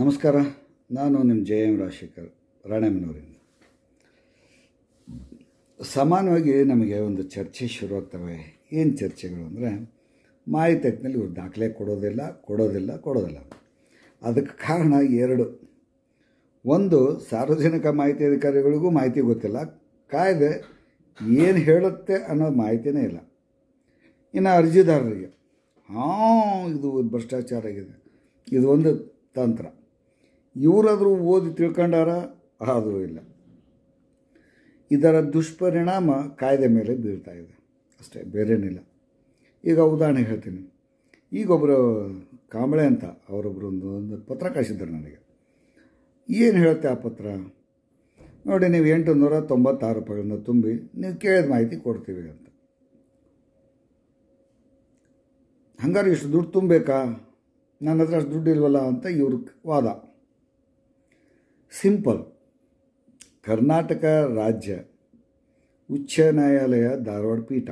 ನಮಸ್ಕಾರ ನಾನು ನಿಮ್ಮ ಜೆ ಎಂ ರಾಜಶೇಖರ್ ರಾಣೆಮನೂರಿಂದ ಸಮಾನವಾಗಿ ನಮಗೆ ಒಂದು ಚರ್ಚೆ ಶುರುವಾಗ್ತವೆ ಏನು ಚರ್ಚೆಗಳು ಅಂದರೆ ಮಾಹಿತಿ ಹಕ್ಕಿನಲ್ಲಿ ಇವರು ದಾಖಲೆ ಕೊಡೋದಿಲ್ಲ ಕೊಡೋದಿಲ್ಲ ಕೊಡೋದಿಲ್ಲ ಅದಕ್ಕೆ ಕಾರಣ ಎರಡು ಒಂದು ಸಾರ್ವಜನಿಕ ಮಾಹಿತಿ ಅಧಿಕಾರಿಗಳಿಗೂ ಮಾಹಿತಿ ಗೊತ್ತಿಲ್ಲ ಕಾಯ್ದೆ ಏನು ಹೇಳುತ್ತೆ ಅನ್ನೋ ಮಾಹಿತಿನೇ ಇಲ್ಲ ಇನ್ನು ಅರ್ಜಿದಾರರಿಗೆ ಹಾಂ ಇದು ಭ್ರಷ್ಟಾಚಾರ ಆಗಿದೆ ಇದು ಒಂದು ತಂತ್ರ ಇವರಾದರೂ ಓದಿ ತಿಳ್ಕೊಂಡಾರ ಆದರೂ ಇಲ್ಲ ಇದರ ದುಷ್ಪರಿಣಾಮ ಕಾಯ್ದೆ ಮೇಲೆ ಬೀಳ್ತಾ ಇದೆ ಅಷ್ಟೇ ಬೇರೇನಿಲ್ಲ ಈಗ ಉದಾಹರಣೆ ಹೇಳ್ತೀನಿ ಈಗೊಬ್ಬರು ಒಬ್ಬರು ಕಾಂಬಳೆ ಅಂತ ಅವರೊಬ್ಬರು ಒಂದು ಒಂದು ಪತ್ರ ಕಳಿಸಿದ್ದರು ನನಗೆ ಏನು ಹೇಳುತ್ತೆ ಆ ಪತ್ರ ನೋಡಿ ನೀವು ಎಂಟು ನೂರ ತೊಂಬತ್ತಾರು ರೂಪಾಯಿಗಳನ್ನ ತುಂಬಿ ನೀವು ಕೇಳಿದ ಮಾಹಿತಿ ಕೊಡ್ತೀವಿ ಅಂತ ಹಂಗಾರೆ ಇಷ್ಟು ದುಡ್ಡು ತುಂಬಬೇಕಾ ನನ್ನ ಹತ್ರ ಅಷ್ಟು ದುಡ್ಡು ಇಲ್ವಲ್ಲ ಅಂತ ಇವ್ರ ವಾದ ಸಿಂಪಲ್ ಕರ್ನಾಟಕ ರಾಜ್ಯ ಉಚ್ಚ ನ್ಯಾಯಾಲಯ ಧಾರವಾಡ ಪೀಠ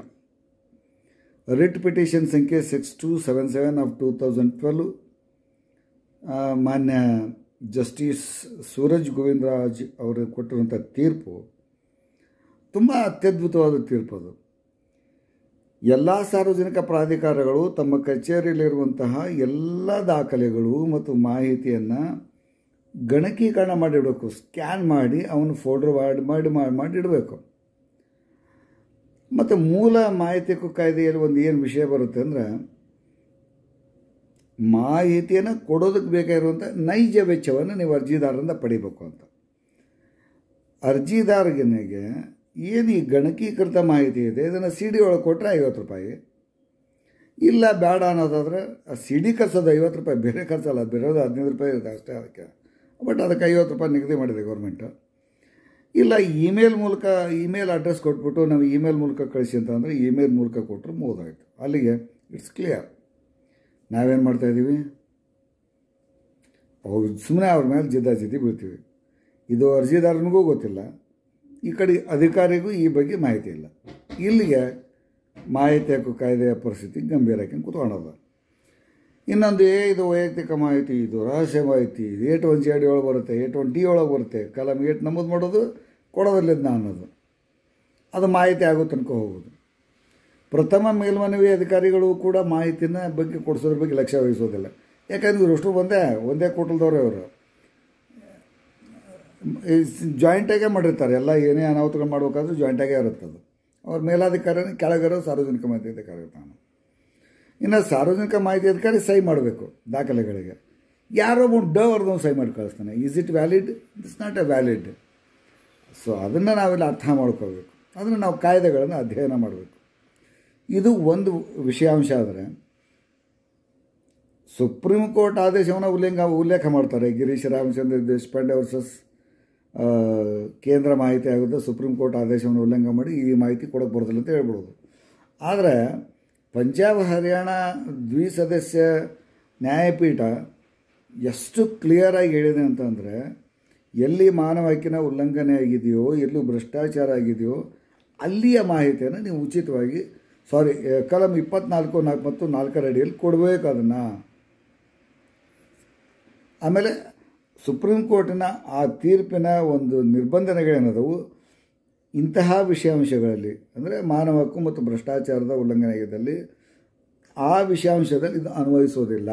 ರಿಟ್ ಪಿಟಿಷನ್ ಸಂಖ್ಯೆ six two seven seven of two thousand twelve ಮಾನ್ಯ ಜಸ್ಟಿಸ್ ಸೂರಜ್ ಗೋವಿಂದರಾಜ್ ಅವರು ಕೊಟ್ಟಿರುವಂಥ ತೀರ್ಪು ತುಂಬ ಅತ್ಯದ್ಭುತವಾದ ತೀರ್ಪು ಅದು ಎಲ್ಲ ಸಾರ್ವಜನಿಕ ಪ್ರಾಧಿಕಾರಗಳು ತಮ್ಮ ಕಚೇರಿಯಲ್ಲಿರುವಂತಹ ಎಲ್ಲ ದಾಖಲೆಗಳು ಮತ್ತು ಮಾಹಿತಿಯನ್ನು ಗಣಕೀಕರಣ ಮಾಡಿಡಬೇಕು ಸ್ಕ್ಯಾನ್ ಮಾಡಿ ಅವನು ಫೋಲ್ಡರ್ ಮಾಡಿ ಮಾಡಿ ಮಾಡಿ ಇಡಬೇಕು ಮತ್ತು ಮೂಲ ಮಾಹಿತಿ ಹಕ್ಕು ಕಾಯ್ದೆಯಲ್ಲಿ ಒಂದು ಏನು ವಿಷಯ ಬರುತ್ತೆ ಅಂದ್ರೆ ಮಾಹಿತಿಯನ್ನು ಕೊಡೋದಕ್ಕೆ ಬೇಕಾಗಿರುವಂಥ ನೈಜ ವೆಚ್ಚವನ್ನು ನೀವು ಅರ್ಜಿದಾರರಿಂದ ಪಡಿಬೇಕು ಅಂತ ಅರ್ಜಿದಾರಿಗೆ ಏನು ಈ ಗಣಕೀಕೃತ ಮಾಹಿತಿ ಇದೆ ಇದನ್ನು ಸಿ ಡಿ ಒಳಗೆ ಕೊಟ್ಟರೆ ಐವತ್ತು ರೂಪಾಯಿ ಇಲ್ಲ ಬೇಡ ಅನ್ನೋದಾದರೆ ಆ ಸಿ ಡಿ ಕಸೋದು ಐವತ್ತು ರೂಪಾಯಿ ಬೇರೆ ಖರ್ಚಲ್ಲ ಬೇರೆದು ಹದಿನೈದು ರೂಪಾಯಿ ಇರುತ್ತೆ ಅಷ್ಟೇ ಅದಕ್ಕೆ ಬಟ್ ಅದಕ್ಕೆ ಐವತ್ತು ರೂಪಾಯಿ ನಿಗದಿ ಮಾಡಿದೆ ಗೌರ್ಮೆಂಟು ಇಲ್ಲ ಇಮೇಲ್ ಮೂಲಕ ಇಮೇಲ್ ಅಡ್ರೆಸ್ ಕೊಟ್ಬಿಟ್ಟು ನಾವು ಇಮೇಲ್ ಮೂಲಕ ಕಳಿಸಿ ಅಂತ ಅಂದರೆ ಇಮೇಲ್ ಮೂಲಕ ಕೊಟ್ಟರು ಮುಗಿದಾಯಿತು ಅಲ್ಲಿಗೆ ಇಟ್ಸ್ ಕ್ಲಿಯರ್ ನಾವೇನು ಮಾಡ್ತಾಯಿದ್ದೀವಿ ಅವ್ರು ಸುಮ್ಮನೆ ಅವ್ರ ಮೇಲೆ ಜಿದ್ದಾಜಿದ್ದಿ ಬೀಳ್ತೀವಿ ಇದು ಅರ್ಜಿದಾರನಿಗೂ ಗೊತ್ತಿಲ್ಲ ಈ ಕಡೆ ಅಧಿಕಾರಿಗೂ ಈ ಬಗ್ಗೆ ಮಾಹಿತಿ ಇಲ್ಲ ಇಲ್ಲಿಗೆ ಮಾಹಿತಿ ಹಕ್ಕು ಕಾಯ್ದೆಯ ಪರಿಸ್ಥಿತಿ ಹಾಕಿ ಕೂತ್ಕೊಂಡದ ಇನ್ನೊಂದು ಏ ಇದು ವೈಯಕ್ತಿಕ ಮಾಹಿತಿ ಇದು ರಹಸ್ಯ ಮಾಹಿತಿ ಇದು ಏಟ್ ಒನ್ ಸಿ ಎರಡು ಒಳಗೆ ಬರುತ್ತೆ ಏಟ್ ಒನ್ ಡಿ ಒಳಗೆ ಬರುತ್ತೆ ಕಲಮ್ ಏಟ್ ನಮ್ಮದು ಮಾಡೋದು ಕೊಡೋದಿಲ್ಲದ ಅನ್ನೋದು ಅದು ಮಾಹಿತಿ ಆಗೋ ತನಕ ಹೋಗೋದು ಪ್ರಥಮ ಮೇಲ್ಮನವಿ ಅಧಿಕಾರಿಗಳು ಕೂಡ ಮಾಹಿತಿನ ಬಗ್ಗೆ ಕೊಡಿಸೋದ್ರ ಬಗ್ಗೆ ಲಕ್ಷ್ಯ ವಹಿಸೋದಿಲ್ಲ ಯಾಕಂದ್ರೆ ಇವರು ಒಂದೇ ಒಂದೇ ಕೋಟಲ್ದವ್ರೆ ಇವರು ಜಾಯಿಂಟಾಗೇ ಮಾಡಿರ್ತಾರೆ ಎಲ್ಲ ಏನೇ ಅನಾಹುತಗಳು ಮಾಡಬೇಕಾದ್ರೂ ಜಾಯಿಂಟಾಗೇ ಇರುತ್ತೆ ಅವ್ರ ಮೇಲಾಧಿಕಾರಿನೇ ಕೆಳಗಿರೋ ಸಾರ್ವಜನಿಕ ಮಾಹಿತಿ ಅಧಿಕಾರಿ ಇನ್ನು ಸಾರ್ವಜನಿಕ ಮಾಹಿತಿ ಅಧಿಕಾರಿ ಸಹಿ ಮಾಡಬೇಕು ದಾಖಲೆಗಳಿಗೆ ಯಾರೋ ಒಂದು ಡ ಸೈ ಸಹಿ ಮಾಡಿ ಕಳಿಸ್ತಾನೆ is it valid it's not a valid so ಅದನ್ನು ನಾವೆಲ್ಲ ಅರ್ಥ ಮಾಡ್ಕೋಬೇಕು ಅದನ್ನು ನಾವು ಕಾಯ್ದೆಗಳನ್ನು ಅಧ್ಯಯನ ಮಾಡಬೇಕು ಇದು ಒಂದು ವಿಷಯಾಂಶ ಆದರೆ ಸುಪ್ರೀಂ ಕೋರ್ಟ್ ಆದೇಶವನ್ನು ಉಲ್ಲೇಖ ಉಲ್ಲೇಖ ಮಾಡ್ತಾರೆ ಗಿರೀಶ್ ರಾಮಚಂದ್ರ ದೇಶಪಾಂಡೆ ವರ್ಸಸ್ ಕೇಂದ್ರ ಮಾಹಿತಿ ಆಗುತ್ತೆ ಸುಪ್ರೀಂ ಕೋರ್ಟ್ ಆದೇಶವನ್ನು ಉಲ್ಲಂಘನೆ ಮಾಡಿ ಈ ಮಾಹಿತಿ ಕೊಡೋಕ್ಕೆ ಬರೋದಿಲ್ಲ ಅಂತ ಹೇಳ್ಬಿಡೋದು ಆದರೆ ಪಂಜಾಬ್ ಹರಿಯಾಣ ದ್ವಿಸದಸ್ಯ ನ್ಯಾಯಪೀಠ ಎಷ್ಟು ಕ್ಲಿಯರಾಗಿ ಹೇಳಿದೆ ಅಂತಂದರೆ ಎಲ್ಲಿ ಮಾನವ ಹಕ್ಕಿನ ಉಲ್ಲಂಘನೆ ಆಗಿದೆಯೋ ಎಲ್ಲೂ ಭ್ರಷ್ಟಾಚಾರ ಆಗಿದೆಯೋ ಅಲ್ಲಿಯ ಮಾಹಿತಿಯನ್ನು ನೀವು ಉಚಿತವಾಗಿ ಸಾರಿ ಕಲಂ ಇಪ್ಪತ್ನಾಲ್ಕು ನಾಲ್ಕು ಮತ್ತು ನಾಲ್ಕರ ಅಡಿಯಲ್ಲಿ ಕೊಡಬೇಕು ಅದನ್ನು ಆಮೇಲೆ ಸುಪ್ರೀಂ ಕೋರ್ಟಿನ ಆ ತೀರ್ಪಿನ ಒಂದು ನಿರ್ಬಂಧನೆಗಳೇನದವು ಇಂತಹ ವಿಷಯಾಂಶಗಳಲ್ಲಿ ಅಂದರೆ ಮಾನವ ಹಕ್ಕು ಮತ್ತು ಭ್ರಷ್ಟಾಚಾರದ ಉಲ್ಲಂಘನೆಯಲ್ಲಿ ಆ ವಿಷಯಾಂಶದಲ್ಲಿ ಇದು ಅನ್ವಯಿಸೋದಿಲ್ಲ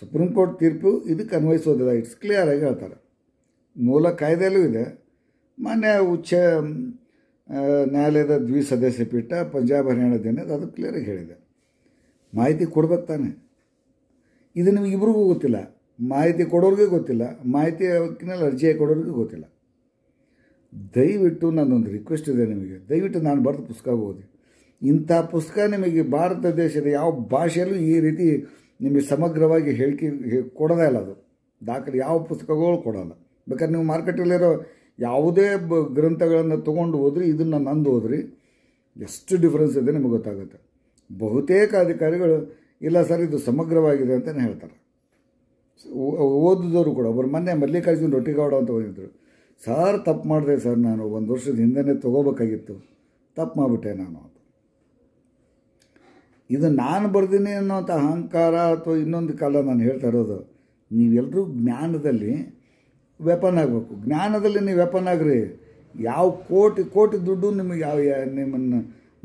ಸುಪ್ರೀಂ ಕೋರ್ಟ್ ತೀರ್ಪು ಇದಕ್ಕೆ ಅನ್ವಯಿಸೋದಿಲ್ಲ ಇಟ್ಸ್ ಕ್ಲಿಯರ್ ಆಗಿ ಹೇಳ್ತಾರೆ ಮೂಲ ಕಾಯ್ದೆಯಲ್ಲೂ ಇದೆ ಮಾನ್ಯ ಉಚ್ಚ ನ್ಯಾಯಾಲಯದ ದ್ವಿಸದಸ್ಯ ಪೀಠ ಪಂಜಾಬ್ ಹರಿಯಾಣದೇನೆ ಅದು ಕ್ಲಿಯರಾಗಿ ಹೇಳಿದೆ ಮಾಹಿತಿ ಕೊಡ್ಬೇಕು ತಾನೆ ಇದು ನಿಮಗಿಬ್ರಿಗೂ ಗೊತ್ತಿಲ್ಲ ಮಾಹಿತಿ ಕೊಡೋರಿಗೂ ಗೊತ್ತಿಲ್ಲ ಮಾಹಿತಿ ಹಕ್ಕಿನಲ್ಲಿ ಅರ್ಜಿ ಕೊಡೋರಿಗೂ ಗೊತ್ತಿಲ್ಲ ದಯವಿಟ್ಟು ನನ್ನೊಂದು ರಿಕ್ವೆಸ್ಟ್ ಇದೆ ನಿಮಗೆ ದಯವಿಟ್ಟು ನಾನು ಬರೆದು ಪುಸ್ತಕ ಓದಿ ಇಂಥ ಪುಸ್ತಕ ನಿಮಗೆ ಭಾರತ ದೇಶದ ಯಾವ ಭಾಷೆಯಲ್ಲೂ ಈ ರೀತಿ ನಿಮಗೆ ಸಮಗ್ರವಾಗಿ ಹೇಳಿಕೆ ಕೊಡೋದೇ ಇಲ್ಲ ಅದು ದಾಖಲೆ ಯಾವ ಪುಸ್ತಕಗಳು ಕೊಡೋಲ್ಲ ಬೇಕಾದ್ರೆ ನೀವು ಮಾರ್ಕೆಟಲ್ಲಿರೋ ಯಾವುದೇ ಬ ಗ್ರಂಥಗಳನ್ನು ತೊಗೊಂಡು ಹೋದ್ರಿ ಇದನ್ನು ನಂದು ಹೋದ್ರಿ ಎಷ್ಟು ಡಿಫ್ರೆನ್ಸ್ ಇದೆ ನಿಮಗೆ ಗೊತ್ತಾಗುತ್ತೆ ಬಹುತೇಕ ಅಧಿಕಾರಿಗಳು ಇಲ್ಲ ಸರ್ ಇದು ಸಮಗ್ರವಾಗಿದೆ ಅಂತಲೇ ಹೇಳ್ತಾರೆ ಓದಿದವರು ಕೂಡ ಒಬ್ಬರು ಮೊನ್ನೆ ಮಲ್ಲಿಕಾರ್ಜುನ್ ರೊಟ್ಟಿಗೌಡ ಅಂತ ಓದಿದ್ರು ಸರ್ ತಪ್ಪು ಮಾಡಿದೆ ಸರ್ ನಾನು ಒಂದು ವರ್ಷದ ಹಿಂದೆನೇ ತೊಗೋಬೇಕಾಗಿತ್ತು ತಪ್ಪು ಮಾಡಿಬಿಟ್ಟೆ ನಾನು ಅದು ಇದು ನಾನು ಬರ್ದಿನಿ ಅನ್ನೋಂಥ ಅಹಂಕಾರ ಅಥವಾ ಇನ್ನೊಂದು ಕಾಲ ನಾನು ಹೇಳ್ತಾ ಇರೋದು ನೀವೆಲ್ಲರೂ ಜ್ಞಾನದಲ್ಲಿ ವೆಪನ್ ಆಗಬೇಕು ಜ್ಞಾನದಲ್ಲಿ ನೀವು ವೆಪನ್ ಆಗ್ರಿ ಯಾವ ಕೋಟಿ ಕೋಟಿ ದುಡ್ಡು ನಿಮಗೆ ಯಾವ ನಿಮ್ಮನ್ನು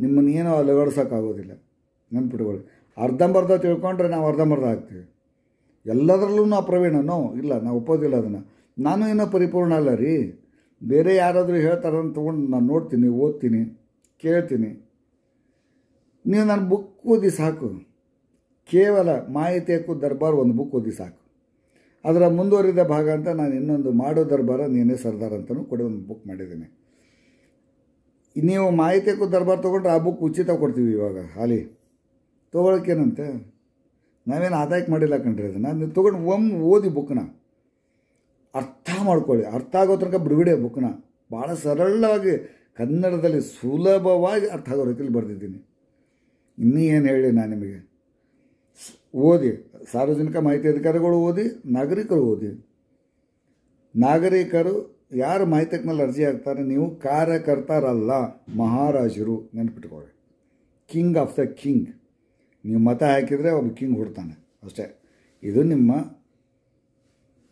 ನಿಮ್ಮನ್ನು ಏನೋ ಅಲುಗಾಡ್ಸೋಕ್ಕಾಗೋದಿಲ್ಲ ನೆನ್ಪಿಟ್ಕೊಳ್ಳಿ ಅರ್ಧಂಬರ್ಧ ತಿಳ್ಕೊಂಡ್ರೆ ನಾವು ಅರ್ಧಂಬರ್ಧ ಆಗ್ತೀವಿ ಎಲ್ಲದರಲ್ಲೂ ಆ ಪ್ರವೀಣನೋ ಇಲ್ಲ ನಾವು ಒಪ್ಪೋದಿಲ್ಲ ಅದನ್ನು ನಾನು ಇನ್ನೂ ಪರಿಪೂರ್ಣ ಅಲ್ಲ ರೀ ಬೇರೆ ಯಾರಾದರೂ ಹೇಳ್ತಾರಂತ ತೊಗೊಂಡು ನಾನು ನೋಡ್ತೀನಿ ಓದ್ತೀನಿ ಕೇಳ್ತೀನಿ ನೀವು ನಾನು ಬುಕ್ ಓದಿ ಸಾಕು ಕೇವಲ ಮಾಹಿತಿ ಹಾಕೋ ದರ್ಬಾರ್ ಒಂದು ಬುಕ್ ಓದಿ ಸಾಕು ಅದರ ಮುಂದುವರಿದ ಭಾಗ ಅಂತ ನಾನು ಇನ್ನೊಂದು ಮಾಡೋ ದರ್ಬಾರ ನೀನೇ ಸರ್ದಾರ್ ಅಂತಲೂ ಕೂಡ ಒಂದು ಬುಕ್ ಮಾಡಿದ್ದೀನಿ ನೀವು ಮಾಹಿತಿ ದರ್ಬಾರ್ ತೊಗೊಂಡ್ರೆ ಆ ಬುಕ್ ಉಚಿತ ಕೊಡ್ತೀವಿ ಇವಾಗ ಹಾಲಿ ತೊಗೊಳಕ್ಕೇನಂತೆ ನಾವೇನು ಆದಾಯಕ್ಕೆ ಮಾಡಿಲ್ಲ ಕಣ್ರಿ ಅದನ್ನು ನೀವು ತೊಗೊಂಡು ಒಮ್ಮೆ ಓದಿ ಬುಕ್ನ ಅರ್ಥ ಮಾಡ್ಕೊಳ್ಳಿ ಅರ್ಥ ಆಗೋ ತನಕ ಬಿಡುಗಡೆ ಬುಕ್ನ ಭಾಳ ಸರಳವಾಗಿ ಕನ್ನಡದಲ್ಲಿ ಸುಲಭವಾಗಿ ಅರ್ಥ ಆಗೋ ರೀತಿಯಲ್ಲಿ ಬರೆದಿದ್ದೀನಿ ಇನ್ನೂ ಏನು ಹೇಳಿ ನಾನು ನಿಮಗೆ ಓದಿ ಸಾರ್ವಜನಿಕ ಮಾಹಿತಿ ಅಧಿಕಾರಿಗಳು ಓದಿ ನಾಗರಿಕರು ಓದಿ ನಾಗರಿಕರು ಯಾರು ಮಾಹಿತಿ ಮೇಲೆ ಅರ್ಜಿ ಹಾಕ್ತಾರೆ ನೀವು ಕಾರ್ಯಕರ್ತರಲ್ಲ ಮಹಾರಾಜರು ನೆನ್ಪಿಟ್ಕೊಳ್ಳಿ ಕಿಂಗ್ ಆಫ್ ದ ಕಿಂಗ್ ನೀವು ಮತ ಹಾಕಿದರೆ ಒಬ್ಬ ಕಿಂಗ್ ಹುಡ್ತಾನೆ ಅಷ್ಟೇ ಇದು ನಿಮ್ಮ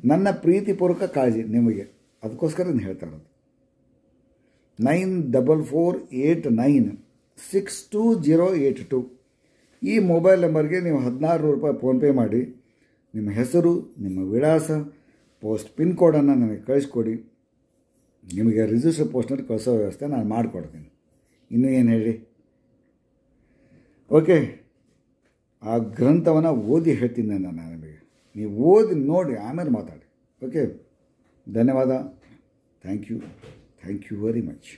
ನನ್ನ ಪ್ರೀತಿಪೂರ್ವಕ ಕಾಳಜಿ ನಿಮಗೆ ಅದಕ್ಕೋಸ್ಕರ ನಾನು ಹೇಳ್ತಾ ಇರೋದು nine double four eight nine six two zero eight two ಈ ಮೊಬೈಲ್ ನಂಬರ್ಗೆ ನೀವು ಹದಿನಾರು ರೂಪಾಯಿ ಫೋನ್ಪೇ ಮಾಡಿ ನಿಮ್ಮ ಹೆಸರು ನಿಮ್ಮ ವಿಳಾಸ ಪೋಸ್ಟ್ ಪಿನ್ ಕೋಡನ್ನು ನನಗೆ ಕಳಿಸ್ಕೊಡಿ ನಿಮಗೆ ರಿಜಿಸ್ಟರ್ ಪೋಸ್ಟ್ನಲ್ಲಿ ಕಳಿಸೋ ವ್ಯವಸ್ಥೆ ನಾನು ಮಾಡಿಕೊಡ್ತೀನಿ ಇನ್ನೂ ಏನು ಹೇಳಿ ಓಕೆ ಆ ಗ್ರಂಥವನ್ನು ಓದಿ ಹೇಳ್ತೀನಿ ನಾನು ನಿಮಗೆ ನೀವು ಓದಿ ನೋಡಿ ಆಮೇಲೆ ಮಾತಾಡಿ ಓಕೆ ಧನ್ಯವಾದ thank you thank you very much